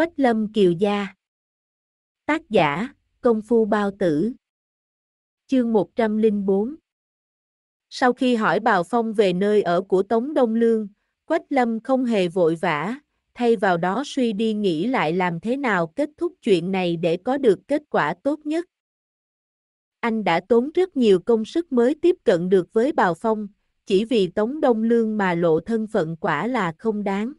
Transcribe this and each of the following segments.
Quách Lâm Kiều Gia Tác giả, Công Phu Bao Tử Chương 104 Sau khi hỏi Bào Phong về nơi ở của Tống Đông Lương, Quách Lâm không hề vội vã, thay vào đó suy đi nghĩ lại làm thế nào kết thúc chuyện này để có được kết quả tốt nhất. Anh đã tốn rất nhiều công sức mới tiếp cận được với Bào Phong, chỉ vì Tống Đông Lương mà lộ thân phận quả là không đáng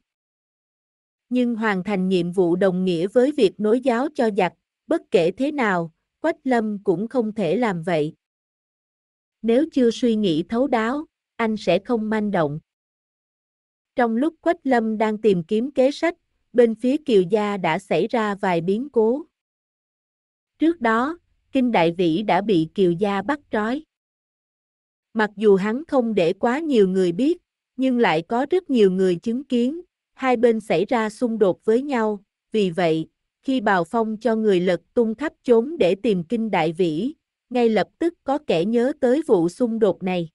nhưng hoàn thành nhiệm vụ đồng nghĩa với việc nối giáo cho giặc, bất kể thế nào, Quách Lâm cũng không thể làm vậy. Nếu chưa suy nghĩ thấu đáo, anh sẽ không manh động. Trong lúc Quách Lâm đang tìm kiếm kế sách, bên phía Kiều Gia đã xảy ra vài biến cố. Trước đó, Kinh Đại Vĩ đã bị Kiều Gia bắt trói. Mặc dù hắn không để quá nhiều người biết, nhưng lại có rất nhiều người chứng kiến, hai bên xảy ra xung đột với nhau, vì vậy, khi Bào Phong cho người lật tung khắp chốn để tìm kinh đại vĩ, ngay lập tức có kẻ nhớ tới vụ xung đột này.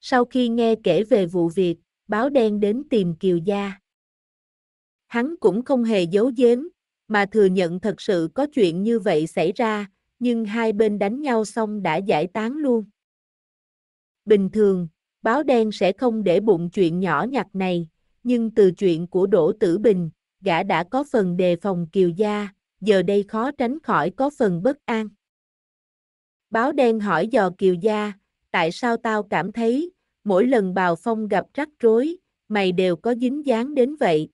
Sau khi nghe kể về vụ việc, báo đen đến tìm Kiều Gia. Hắn cũng không hề giấu giếm, mà thừa nhận thật sự có chuyện như vậy xảy ra, nhưng hai bên đánh nhau xong đã giải tán luôn. Bình thường, báo đen sẽ không để bụng chuyện nhỏ nhặt này, nhưng từ chuyện của Đỗ Tử Bình, gã đã có phần đề phòng Kiều Gia, giờ đây khó tránh khỏi có phần bất an. Báo đen hỏi dò Kiều Gia, tại sao tao cảm thấy, mỗi lần Bào Phong gặp rắc rối, mày đều có dính dáng đến vậy.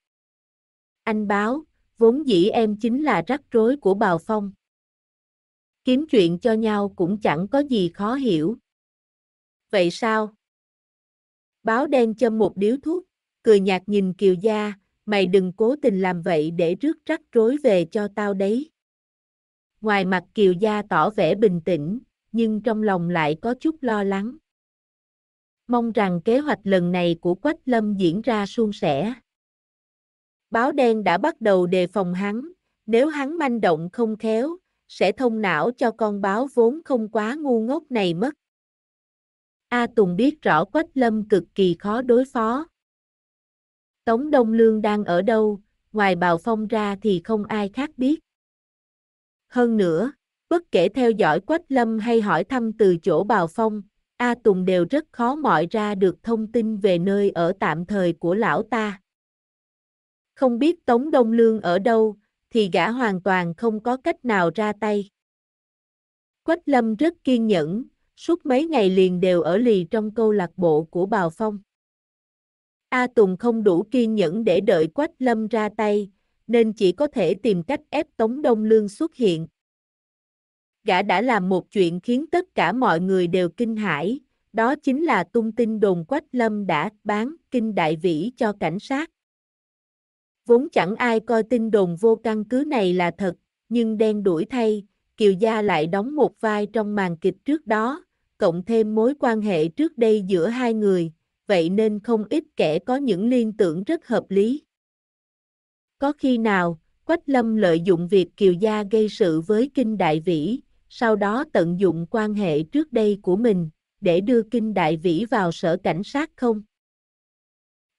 Anh báo, vốn dĩ em chính là rắc rối của Bào Phong. Kiếm chuyện cho nhau cũng chẳng có gì khó hiểu. Vậy sao? Báo đen châm một điếu thuốc, cười nhạt nhìn Kiều Gia, mày đừng cố tình làm vậy để rước rắc rối về cho tao đấy. Ngoài mặt Kiều Gia tỏ vẻ bình tĩnh, nhưng trong lòng lại có chút lo lắng. Mong rằng kế hoạch lần này của Quách Lâm diễn ra suôn sẻ. Báo đen đã bắt đầu đề phòng hắn, nếu hắn manh động không khéo, sẽ thông não cho con báo vốn không quá ngu ngốc này mất. A Tùng biết rõ Quách Lâm cực kỳ khó đối phó, Tống Đông Lương đang ở đâu, ngoài Bào Phong ra thì không ai khác biết. Hơn nữa, bất kể theo dõi Quách Lâm hay hỏi thăm từ chỗ Bào Phong, A Tùng đều rất khó mọi ra được thông tin về nơi ở tạm thời của lão ta. Không biết Tống Đông Lương ở đâu, thì gã hoàn toàn không có cách nào ra tay. Quách Lâm rất kiên nhẫn, suốt mấy ngày liền đều ở lì trong câu lạc bộ của Bào Phong. A Tùng không đủ kiên nhẫn để đợi Quách Lâm ra tay, nên chỉ có thể tìm cách ép Tống Đông Lương xuất hiện. Gã đã làm một chuyện khiến tất cả mọi người đều kinh hãi, đó chính là tung tin đồn Quách Lâm đã bán kinh đại vĩ cho cảnh sát. Vốn chẳng ai coi tin đồn vô căn cứ này là thật, nhưng đen đuổi thay, Kiều Gia lại đóng một vai trong màn kịch trước đó, cộng thêm mối quan hệ trước đây giữa hai người, vậy nên không ít kẻ có những liên tưởng rất hợp lý. Có khi nào, Quách Lâm lợi dụng việc Kiều Gia gây sự với Kinh Đại Vĩ, sau đó tận dụng quan hệ trước đây của mình, để đưa Kinh Đại Vĩ vào sở cảnh sát không?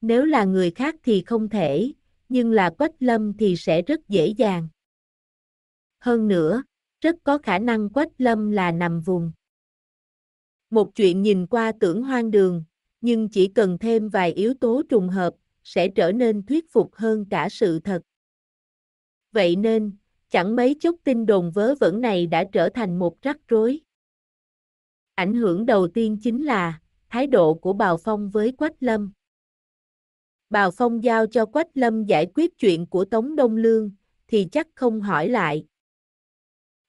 Nếu là người khác thì không thể, nhưng là Quách Lâm thì sẽ rất dễ dàng. Hơn nữa, rất có khả năng Quách Lâm là nằm vùng. Một chuyện nhìn qua tưởng hoang đường, nhưng chỉ cần thêm vài yếu tố trùng hợp, sẽ trở nên thuyết phục hơn cả sự thật. Vậy nên, chẳng mấy chốc tin đồn vớ vẩn này đã trở thành một rắc rối. Ảnh hưởng đầu tiên chính là thái độ của Bào Phong với Quách Lâm. Bào Phong giao cho Quách Lâm giải quyết chuyện của Tống Đông Lương, thì chắc không hỏi lại.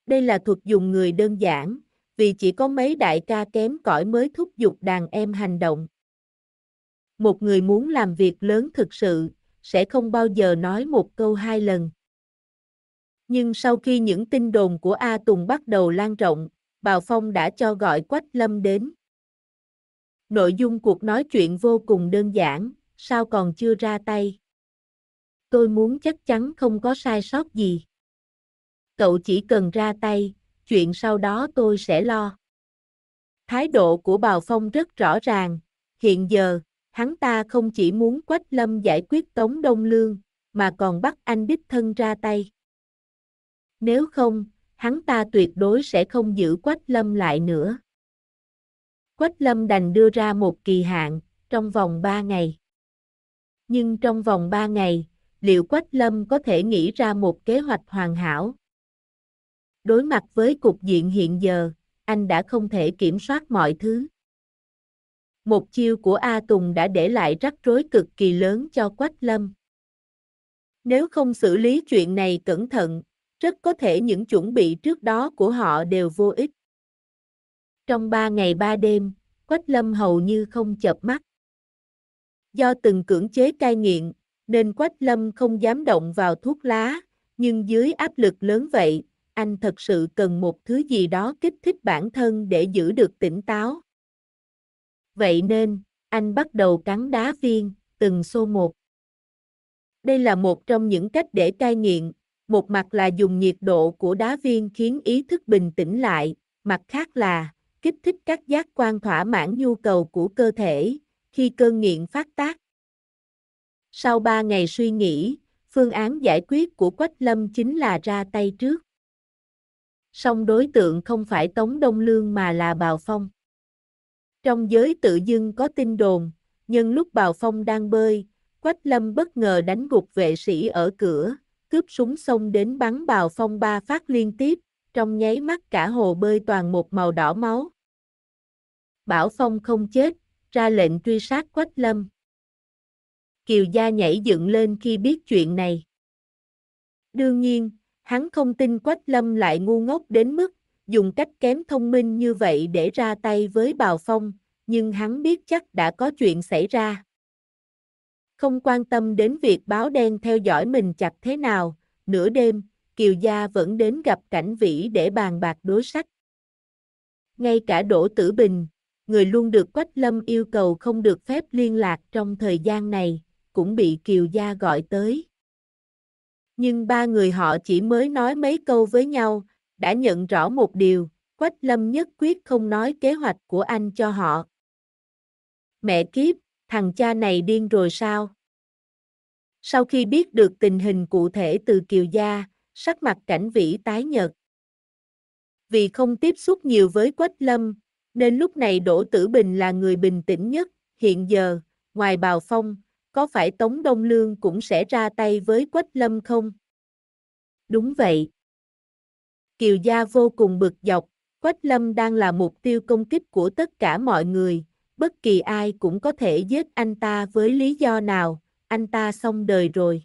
Đây là thuật dùng người đơn giản, vì chỉ có mấy đại ca kém cỏi mới thúc giục đàn em hành động một người muốn làm việc lớn thực sự, sẽ không bao giờ nói một câu hai lần. Nhưng sau khi những tin đồn của A Tùng bắt đầu lan rộng, Bào Phong đã cho gọi Quách Lâm đến. Nội dung cuộc nói chuyện vô cùng đơn giản, sao còn chưa ra tay? Tôi muốn chắc chắn không có sai sót gì. Cậu chỉ cần ra tay, chuyện sau đó tôi sẽ lo. Thái độ của Bào Phong rất rõ ràng, hiện giờ, hắn ta không chỉ muốn Quách Lâm giải quyết Tống Đông Lương, mà còn bắt anh đích thân ra tay. Nếu không, hắn ta tuyệt đối sẽ không giữ Quách Lâm lại nữa. Quách Lâm đành đưa ra một kỳ hạn, trong vòng 3 ngày. Nhưng trong vòng 3 ngày, liệu Quách Lâm có thể nghĩ ra một kế hoạch hoàn hảo? Đối mặt với cục diện hiện giờ, anh đã không thể kiểm soát mọi thứ một chiêu của A Tùng đã để lại rắc rối cực kỳ lớn cho Quách Lâm. Nếu không xử lý chuyện này cẩn thận, rất có thể những chuẩn bị trước đó của họ đều vô ích. Trong ba ngày ba đêm, Quách Lâm hầu như không chợp mắt. Do từng cưỡng chế cai nghiện, nên Quách Lâm không dám động vào thuốc lá, nhưng dưới áp lực lớn vậy, anh thật sự cần một thứ gì đó kích thích bản thân để giữ được tỉnh táo. Vậy nên, anh bắt đầu cắn đá viên, từng xô một. Đây là một trong những cách để cai nghiện, một mặt là dùng nhiệt độ của đá viên khiến ý thức bình tĩnh lại, mặt khác là kích thích các giác quan thỏa mãn nhu cầu của cơ thể khi cơn nghiện phát tác. Sau 3 ngày suy nghĩ, phương án giải quyết của Quách Lâm chính là ra tay trước. Song đối tượng không phải Tống Đông Lương mà là Bào Phong. Trong giới tự dưng có tin đồn, nhưng lúc Bào Phong đang bơi, Quách Lâm bất ngờ đánh gục vệ sĩ ở cửa, cướp súng xông đến bắn Bào Phong ba phát liên tiếp, trong nháy mắt cả hồ bơi toàn một màu đỏ máu. Bảo Phong không chết, ra lệnh truy sát Quách Lâm. Kiều Gia nhảy dựng lên khi biết chuyện này. Đương nhiên, hắn không tin Quách Lâm lại ngu ngốc đến mức dùng cách kém thông minh như vậy để ra tay với Bào Phong, nhưng hắn biết chắc đã có chuyện xảy ra. Không quan tâm đến việc báo đen theo dõi mình chặt thế nào, nửa đêm, Kiều Gia vẫn đến gặp Cảnh Vĩ để bàn bạc đối sách. Ngay cả Đỗ Tử Bình, người luôn được Quách Lâm yêu cầu không được phép liên lạc trong thời gian này, cũng bị Kiều Gia gọi tới. Nhưng ba người họ chỉ mới nói mấy câu với nhau, đã nhận rõ một điều, Quách Lâm nhất quyết không nói kế hoạch của anh cho họ. Mẹ kiếp, thằng cha này điên rồi sao? Sau khi biết được tình hình cụ thể từ Kiều Gia, sắc mặt cảnh vĩ tái nhợt. Vì không tiếp xúc nhiều với Quách Lâm, nên lúc này Đỗ Tử Bình là người bình tĩnh nhất, hiện giờ, ngoài Bào Phong, có phải Tống Đông Lương cũng sẽ ra tay với Quách Lâm không? Đúng vậy. Kiều Gia vô cùng bực dọc, Quách Lâm đang là mục tiêu công kích của tất cả mọi người, bất kỳ ai cũng có thể giết anh ta với lý do nào, anh ta xong đời rồi.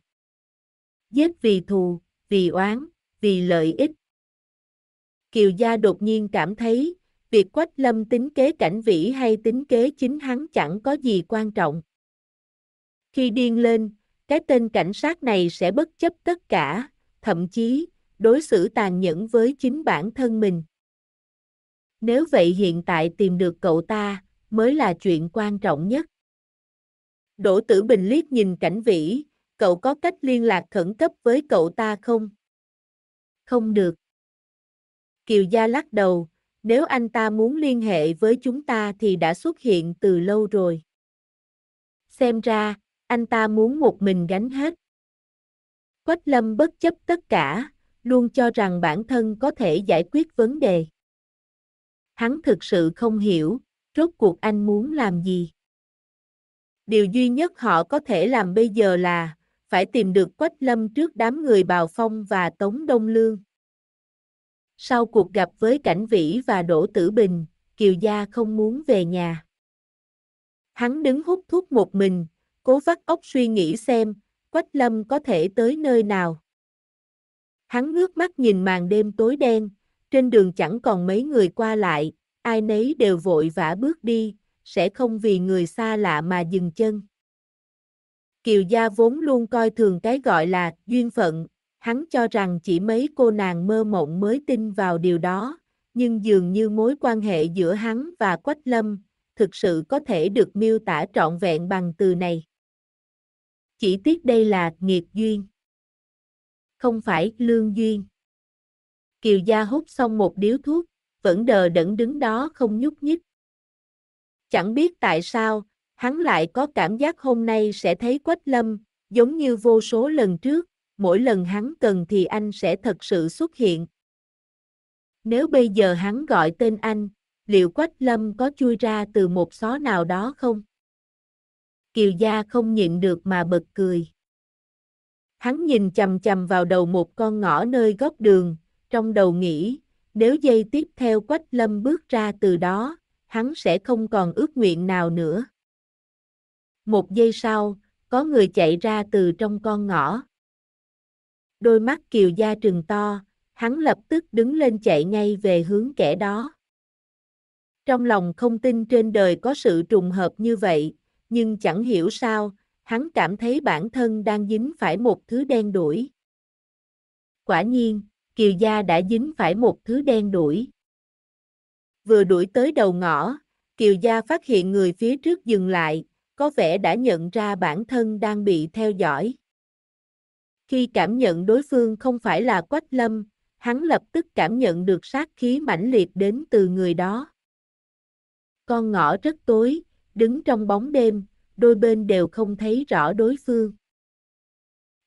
Giết vì thù, vì oán, vì lợi ích. Kiều Gia đột nhiên cảm thấy, việc Quách Lâm tính kế cảnh vĩ hay tính kế chính hắn chẳng có gì quan trọng. Khi điên lên, cái tên cảnh sát này sẽ bất chấp tất cả, thậm chí đối xử tàn nhẫn với chính bản thân mình. Nếu vậy hiện tại tìm được cậu ta mới là chuyện quan trọng nhất. Đỗ Tử Bình liếc nhìn Cảnh Vĩ, cậu có cách liên lạc khẩn cấp với cậu ta không? Không được. Kiều Gia lắc đầu, nếu anh ta muốn liên hệ với chúng ta thì đã xuất hiện từ lâu rồi. Xem ra, anh ta muốn một mình gánh hết. Quách Lâm bất chấp tất cả, luôn cho rằng bản thân có thể giải quyết vấn đề. Hắn thực sự không hiểu, rốt cuộc anh muốn làm gì. Điều duy nhất họ có thể làm bây giờ là phải tìm được Quách Lâm trước đám người Bào Phong và Tống Đông Lương. Sau cuộc gặp với Cảnh Vĩ và Đỗ Tử Bình, Kiều Gia không muốn về nhà. Hắn đứng hút thuốc một mình, cố vắt óc suy nghĩ xem, Quách Lâm có thể tới nơi nào. Hắn ngước mắt nhìn màn đêm tối đen, trên đường chẳng còn mấy người qua lại, ai nấy đều vội vã bước đi, sẽ không vì người xa lạ mà dừng chân. Kiều gia vốn luôn coi thường cái gọi là duyên phận, hắn cho rằng chỉ mấy cô nàng mơ mộng mới tin vào điều đó, nhưng dường như mối quan hệ giữa hắn và Quách Lâm thực sự có thể được miêu tả trọn vẹn bằng từ này. Chỉ tiếc đây là nghiệp duyên không phải lương duyên. Kiều Gia hút xong một điếu thuốc, vẫn đờ đẫn đứng đó không nhúc nhích. Chẳng biết tại sao, hắn lại có cảm giác hôm nay sẽ thấy Quách Lâm, giống như vô số lần trước, mỗi lần hắn cần thì anh sẽ thật sự xuất hiện. Nếu bây giờ hắn gọi tên anh, liệu Quách Lâm có chui ra từ một xó nào đó không? Kiều Gia không nhịn được mà bật cười. Hắn nhìn chầm chầm vào đầu một con ngõ nơi góc đường, trong đầu nghĩ, nếu dây tiếp theo Quách Lâm bước ra từ đó, hắn sẽ không còn ước nguyện nào nữa. Một giây sau, có người chạy ra từ trong con ngõ. Đôi mắt kiều gia trừng to, hắn lập tức đứng lên chạy ngay về hướng kẻ đó. Trong lòng không tin trên đời có sự trùng hợp như vậy, nhưng chẳng hiểu sao, hắn cảm thấy bản thân đang dính phải một thứ đen đuổi. Quả nhiên, Kiều Gia đã dính phải một thứ đen đuổi. Vừa đuổi tới đầu ngõ, Kiều Gia phát hiện người phía trước dừng lại, có vẻ đã nhận ra bản thân đang bị theo dõi. Khi cảm nhận đối phương không phải là Quách Lâm, hắn lập tức cảm nhận được sát khí mãnh liệt đến từ người đó. Con ngõ rất tối, đứng trong bóng đêm, đôi bên đều không thấy rõ đối phương.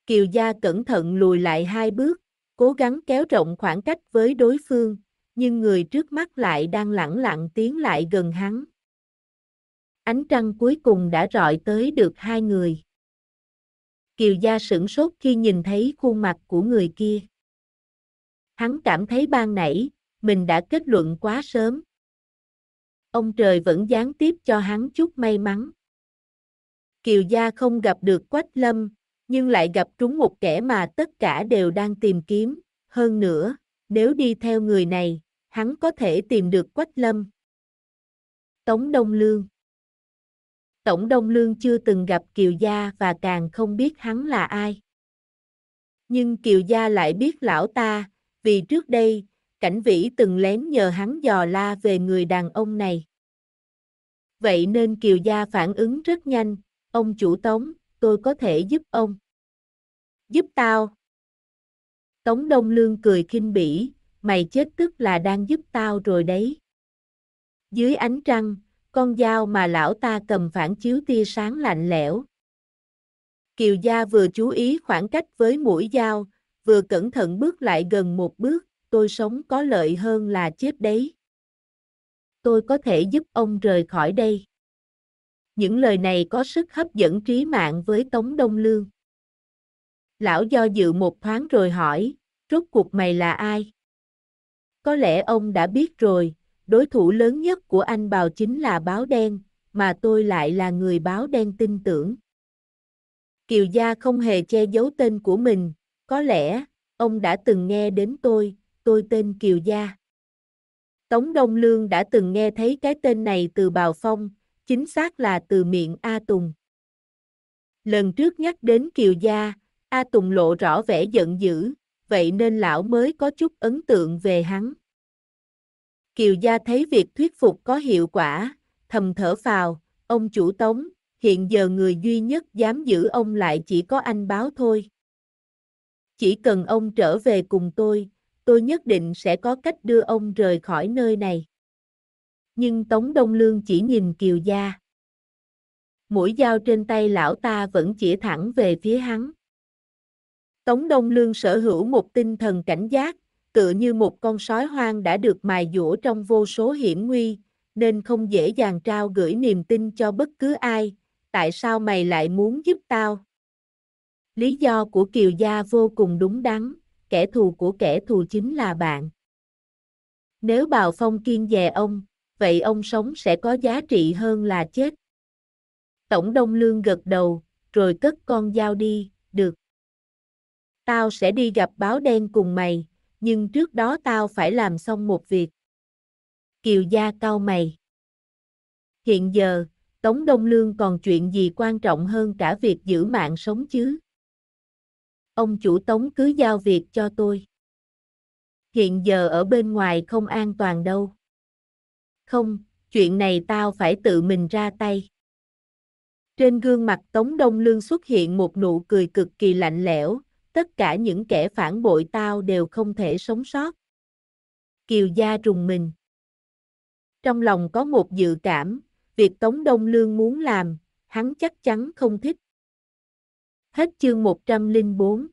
Kiều Gia cẩn thận lùi lại hai bước, cố gắng kéo rộng khoảng cách với đối phương, nhưng người trước mắt lại đang lẳng lặng tiến lại gần hắn. Ánh trăng cuối cùng đã rọi tới được hai người. Kiều Gia sửng sốt khi nhìn thấy khuôn mặt của người kia. Hắn cảm thấy ban nãy, mình đã kết luận quá sớm. Ông trời vẫn gián tiếp cho hắn chút may mắn. Kiều Gia không gặp được Quách Lâm, nhưng lại gặp trúng một kẻ mà tất cả đều đang tìm kiếm. Hơn nữa, nếu đi theo người này, hắn có thể tìm được Quách Lâm. Tống Đông Lương Tổng Đông Lương chưa từng gặp Kiều Gia và càng không biết hắn là ai. Nhưng Kiều Gia lại biết lão ta, vì trước đây, Cảnh Vĩ từng lén nhờ hắn dò la về người đàn ông này. Vậy nên Kiều Gia phản ứng rất nhanh, Ông chủ Tống, tôi có thể giúp ông. Giúp tao. Tống Đông Lương cười khinh bỉ, mày chết tức là đang giúp tao rồi đấy. Dưới ánh trăng, con dao mà lão ta cầm phản chiếu tia sáng lạnh lẽo. Kiều Gia vừa chú ý khoảng cách với mũi dao, vừa cẩn thận bước lại gần một bước, tôi sống có lợi hơn là chết đấy. Tôi có thể giúp ông rời khỏi đây. Những lời này có sức hấp dẫn trí mạng với Tống Đông Lương. Lão do dự một thoáng rồi hỏi, rốt cuộc mày là ai? Có lẽ ông đã biết rồi, đối thủ lớn nhất của anh bào chính là báo đen, mà tôi lại là người báo đen tin tưởng. Kiều Gia không hề che giấu tên của mình, có lẽ, ông đã từng nghe đến tôi, tôi tên Kiều Gia. Tống Đông Lương đã từng nghe thấy cái tên này từ Bào Phong, chính xác là từ miệng A Tùng. Lần trước nhắc đến Kiều Gia, A Tùng lộ rõ vẻ giận dữ, vậy nên lão mới có chút ấn tượng về hắn. Kiều Gia thấy việc thuyết phục có hiệu quả, thầm thở phào, ông chủ tống, hiện giờ người duy nhất dám giữ ông lại chỉ có anh báo thôi. Chỉ cần ông trở về cùng tôi, tôi nhất định sẽ có cách đưa ông rời khỏi nơi này nhưng Tống Đông Lương chỉ nhìn Kiều Gia. Mũi dao trên tay lão ta vẫn chỉ thẳng về phía hắn. Tống Đông Lương sở hữu một tinh thần cảnh giác, tựa như một con sói hoang đã được mài dũa trong vô số hiểm nguy, nên không dễ dàng trao gửi niềm tin cho bất cứ ai, tại sao mày lại muốn giúp tao? Lý do của Kiều Gia vô cùng đúng đắn, kẻ thù của kẻ thù chính là bạn. Nếu Bào Phong kiên dè ông, vậy ông sống sẽ có giá trị hơn là chết. Tổng Đông Lương gật đầu, rồi cất con dao đi, được. Tao sẽ đi gặp báo đen cùng mày, nhưng trước đó tao phải làm xong một việc. Kiều gia cao mày. Hiện giờ, Tống Đông Lương còn chuyện gì quan trọng hơn cả việc giữ mạng sống chứ? Ông chủ Tống cứ giao việc cho tôi. Hiện giờ ở bên ngoài không an toàn đâu. Không, chuyện này tao phải tự mình ra tay. Trên gương mặt Tống Đông Lương xuất hiện một nụ cười cực kỳ lạnh lẽo, tất cả những kẻ phản bội tao đều không thể sống sót. Kiều gia trùng mình. Trong lòng có một dự cảm, việc Tống Đông Lương muốn làm, hắn chắc chắn không thích. Hết chương 104